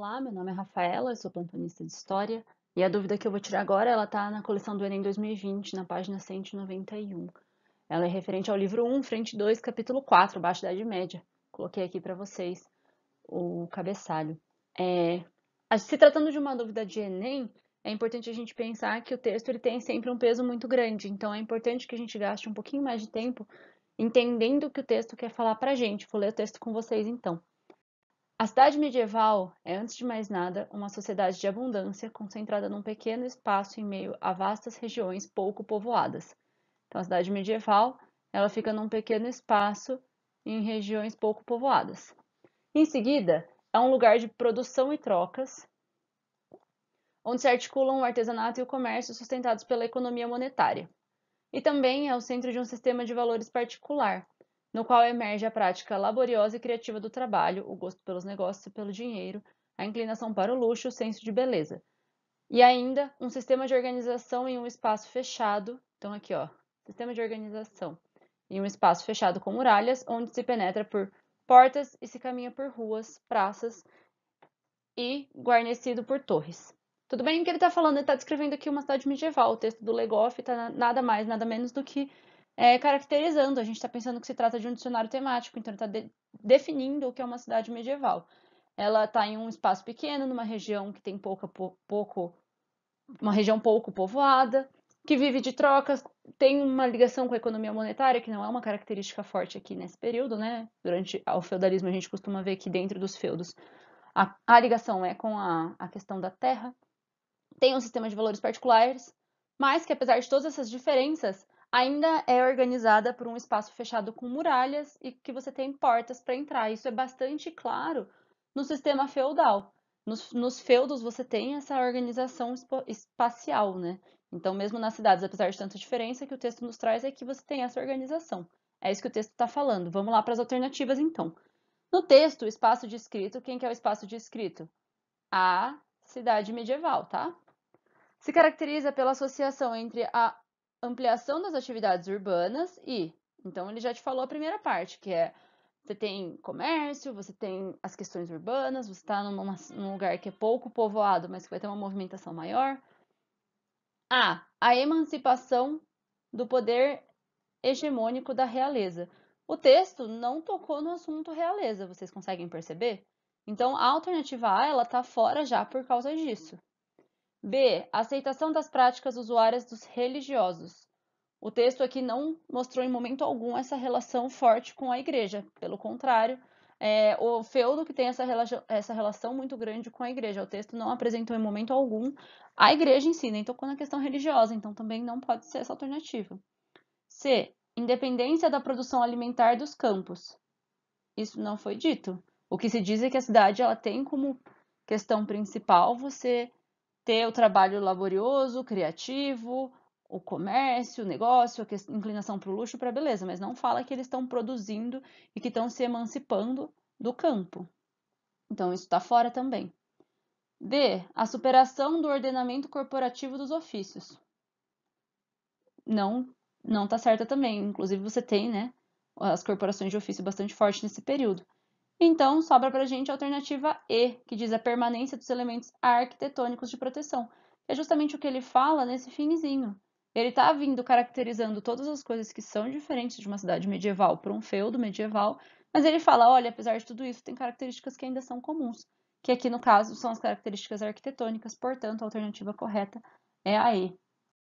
Olá, meu nome é Rafaela, eu sou plantonista de História e a dúvida que eu vou tirar agora ela está na coleção do Enem 2020, na página 191. Ela é referente ao livro 1, frente 2, capítulo 4, Baixa da Idade Média. Coloquei aqui para vocês o cabeçalho. É... Se tratando de uma dúvida de Enem, é importante a gente pensar que o texto ele tem sempre um peso muito grande, então é importante que a gente gaste um pouquinho mais de tempo entendendo o que o texto quer falar para a gente. Vou ler o texto com vocês então. A cidade medieval é, antes de mais nada, uma sociedade de abundância concentrada num pequeno espaço em meio a vastas regiões pouco povoadas. Então, a cidade medieval ela fica num pequeno espaço em regiões pouco povoadas. Em seguida, é um lugar de produção e trocas, onde se articulam o artesanato e o comércio sustentados pela economia monetária. E também é o centro de um sistema de valores particular, no qual emerge a prática laboriosa e criativa do trabalho, o gosto pelos negócios e pelo dinheiro, a inclinação para o luxo, o senso de beleza. E ainda um sistema de organização em um espaço fechado. Então aqui, ó, sistema de organização em um espaço fechado com muralhas, onde se penetra por portas e se caminha por ruas, praças e guarnecido por torres. Tudo bem que ele está falando, ele está descrevendo aqui uma cidade medieval. O texto do Legoff está nada mais, nada menos do que é, caracterizando. A gente está pensando que se trata de um dicionário temático, então está de definindo o que é uma cidade medieval. Ela está em um espaço pequeno, numa região que tem pouca, pouco, uma região pouco povoada, que vive de trocas, tem uma ligação com a economia monetária, que não é uma característica forte aqui nesse período, né? Durante o feudalismo, a gente costuma ver que dentro dos feudos a, a ligação é com a, a questão da terra. Tem um sistema de valores particulares, mas que apesar de todas essas diferenças, ainda é organizada por um espaço fechado com muralhas e que você tem portas para entrar. Isso é bastante claro no sistema feudal. Nos, nos feudos você tem essa organização espacial, né? Então, mesmo nas cidades, apesar de tanta diferença, que o texto nos traz é que você tem essa organização. É isso que o texto está falando. Vamos lá para as alternativas, então. No texto, o espaço de escrito, quem que é o espaço de escrito? A cidade medieval, tá? Se caracteriza pela associação entre a ampliação das atividades urbanas e. Então, ele já te falou a primeira parte, que é você tem comércio, você tem as questões urbanas, você está num lugar que é pouco povoado, mas que vai ter uma movimentação maior. A. A emancipação do poder hegemônico da realeza. O texto não tocou no assunto realeza, vocês conseguem perceber? Então, a alternativa A, ela está fora já por causa disso. B. Aceitação das práticas usuárias dos religiosos. O texto aqui não mostrou em momento algum essa relação forte com a igreja. Pelo contrário, é o feudo que tem essa, essa relação muito grande com a igreja. O texto não apresentou em momento algum a igreja em si, nem tocou na questão religiosa, então também não pode ser essa alternativa. C. Independência da produção alimentar dos campos. Isso não foi dito. O que se diz é que a cidade ela tem como questão principal você ter o trabalho laborioso, criativo, o comércio, o negócio, a inclinação para o luxo, para a beleza, mas não fala que eles estão produzindo e que estão se emancipando do campo. Então, isso está fora também. D. A superação do ordenamento corporativo dos ofícios. Não não está certa também. Inclusive, você tem né, as corporações de ofício bastante forte nesse período. Então, sobra para a gente a alternativa E, que diz a permanência dos elementos arquitetônicos de proteção. É justamente o que ele fala nesse finzinho. Ele está vindo caracterizando todas as coisas que são diferentes de uma cidade medieval para um feudo medieval, mas ele fala, olha, apesar de tudo isso, tem características que ainda são comuns, que aqui no caso são as características arquitetônicas, portanto, a alternativa correta é a E.